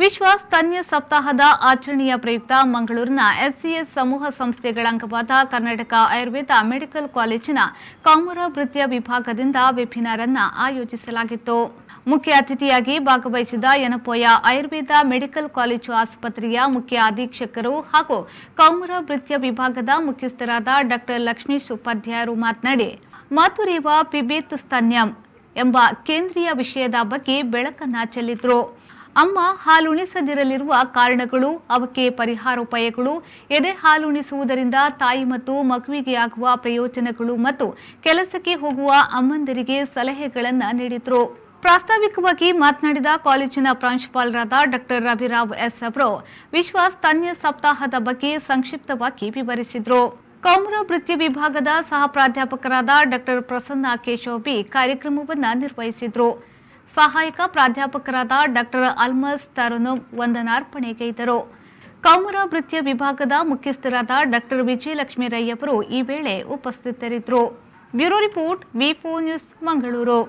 ವಿಶ್ವ ಸ್ತನ್ಯ ಸಪ್ತಾಹದ ಆಚರಣೆಯ ಪ್ರಯುಕ್ತ ಮಂಗಳೂರಿನ ಎಸ್ಸಿಎಸ್ ಸಮೂಹ ಸಂಸ್ಥೆಗಳ ಅಂಗವಾದ ಕರ್ನಾಟಕ ಆಯುರ್ವೇದ ಮೆಡಿಕಲ್ ಕಾಲೇಜಿನ ಕಾಮರ ವೃತ್ತಿಯ ವಿಭಾಗದಿಂದ ವೆಬಿನಾರ್ ಅನ್ನು ಆಯೋಜಿಸಲಾಗಿತ್ತು ಮುಖ್ಯ ಅತಿಥಿಯಾಗಿ ಭಾಗವಹಿಸಿದ ಯನಪೋಯ ಆಯುರ್ವೇದ ಮೆಡಿಕಲ್ ಕಾಲೇಜು ಆಸ್ಪತ್ರೆಯ ಮುಖ್ಯ ಅಧೀಕ್ಷಕರು ಹಾಗೂ ಕಾಮರ ವೃತ್ತಿಯ ವಿಭಾಗದ ಮುಖ್ಯಸ್ಥರಾದ ಡಾಕ್ಟರ್ ಲಕ್ಷ್ಮೀಶ್ ಉಪಾಧ್ಯಾಯರು ಮಾತನಾಡಿ ಮಾತುರೇವ ಪಿಬೇತ್ ಸ್ತನ್ಯಂ ಎಂಬ ಕೇಂದ್ರೀಯ ವಿಷಯದ ಬಗ್ಗೆ ಬೆಳಕನ್ನ ಚೆಲ್ಲಿದ್ರು ಅಮ್ಮ ಹಾಲುಣಿಸದಿರಲಿರುವ ಕಾರಣಗಳು ಅವಕ್ಕೆ ಪರಿಹಾರೋಪಾಯಗಳು ಎದೆ ಹಾಲುಣಿಸುವುದರಿಂದ ತಾಯಿ ಮತ್ತು ಮಗುವಿಗೆ ಆಗುವ ಪ್ರಯೋಜನಗಳು ಮತ್ತು ಕೆಲಸಕ್ಕೆ ಹೋಗುವ ಅಮ್ಮಂದಿರಿಗೆ ಸಲಹೆಗಳನ್ನು ನೀಡಿದರು ಪ್ರಾಸ್ತಾವಿಕವಾಗಿ ಮಾತನಾಡಿದ ಕಾಲೇಜಿನ ಪ್ರಾಂಶುಪಾಲರಾದ ಡಾಕ್ಟರ್ ರವಿರಾವ್ ಎಸ್ ಅವರು ವಿಶ್ವ ಸ್ತನ್ಯ ಸಪ್ತಾಹದ ಬಗ್ಗೆ ಸಂಕ್ಷಿಪ್ತವಾಗಿ ವಿವರಿಸಿದರು ಕೌಮರ ವೃತ್ತಿ ವಿಭಾಗದ ಸಹ ಪ್ರಾಧ್ಯಾಪಕರಾದ ಡಾಕ್ಟರ್ ಪ್ರಸನ್ನ ಕೇಶೋಬಿ ಕಾರ್ಯಕ್ರಮವನ್ನು ನಿರ್ವಹಿಸಿದರು ಸಹಾಯಕ ಪ್ರಾಧ್ಯಾಪಕರಾದ ಡಾಕ್ಟರ್ ಅಲ್ಮಸ್ ತರುನು ವಂದನಾರ್ಪಣೆ ಕೈತರು ಕೌಮರ ವೃತ್ತಿಯ ವಿಭಾಗದ ಮುಖ್ಯಸ್ಥರಾದ ಡಾಕ್ಟರ್ ವಿಜಯಲಕ್ಷ್ಮೀ ರೈ ಅವರು ಈ ವೇಳೆ ಉಪಸ್ಥಿತರಿದ್ದರು bureau report V four news Mangaluru